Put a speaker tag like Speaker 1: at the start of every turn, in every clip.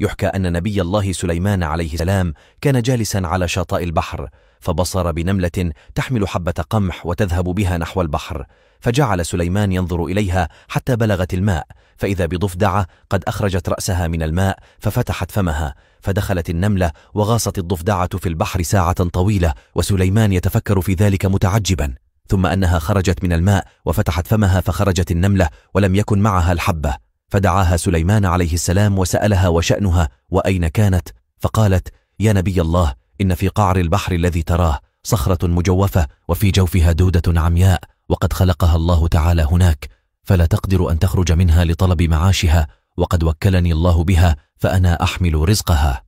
Speaker 1: يحكى أن نبي الله سليمان عليه السلام كان جالسا على شاطئ البحر فبصر بنملة تحمل حبة قمح وتذهب بها نحو البحر فجعل سليمان ينظر إليها حتى بلغت الماء فإذا بضفدعة قد أخرجت رأسها من الماء ففتحت فمها فدخلت النملة وغاصت الضفدعة في البحر ساعة طويلة وسليمان يتفكر في ذلك متعجبا ثم أنها خرجت من الماء وفتحت فمها فخرجت النملة ولم يكن معها الحبة فدعاها سليمان عليه السلام وسألها وشأنها وأين كانت فقالت يا نبي الله إن في قعر البحر الذي تراه صخرة مجوفة وفي جوفها دودة عمياء وقد خلقها الله تعالى هناك فلا تقدر أن تخرج منها لطلب معاشها وقد وكلني الله بها فأنا أحمل رزقها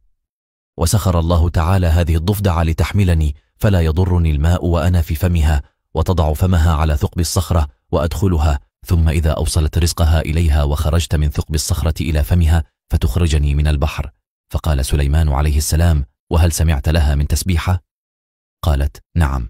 Speaker 1: وسخر الله تعالى هذه الضفدع لتحملني فلا يضرني الماء وأنا في فمها وتضع فمها على ثقب الصخرة وأدخلها ثم إذا أوصلت رزقها إليها وخرجت من ثقب الصخرة إلى فمها فتخرجني من البحر فقال سليمان عليه السلام وهل سمعت لها من تسبيحة؟ قالت نعم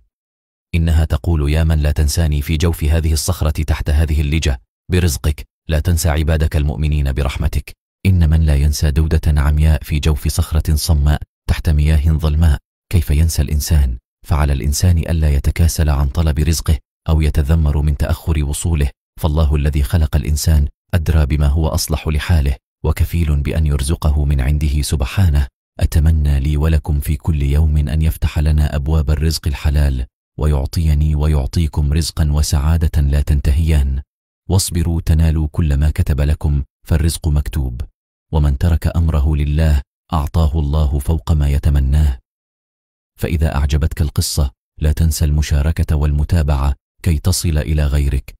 Speaker 1: إنها تقول يا من لا تنساني في جوف هذه الصخرة تحت هذه اللجة برزقك لا تنسى عبادك المؤمنين برحمتك إن من لا ينسى دودة عمياء في جوف صخرة صماء تحت مياه ظلماء كيف ينسى الإنسان؟ فعلى الإنسان ألا يتكاسل عن طلب رزقه أو يتذمر من تأخر وصوله فالله الذي خلق الإنسان أدرى بما هو أصلح لحاله وكفيل بأن يرزقه من عنده سبحانه أتمنى لي ولكم في كل يوم أن يفتح لنا أبواب الرزق الحلال ويعطيني ويعطيكم رزقا وسعادة لا تنتهيان واصبروا تنالوا كل ما كتب لكم فالرزق مكتوب ومن ترك أمره لله أعطاه الله فوق ما يتمناه فإذا أعجبتك القصة لا تنسى المشاركة والمتابعة كي تصل إلى غيرك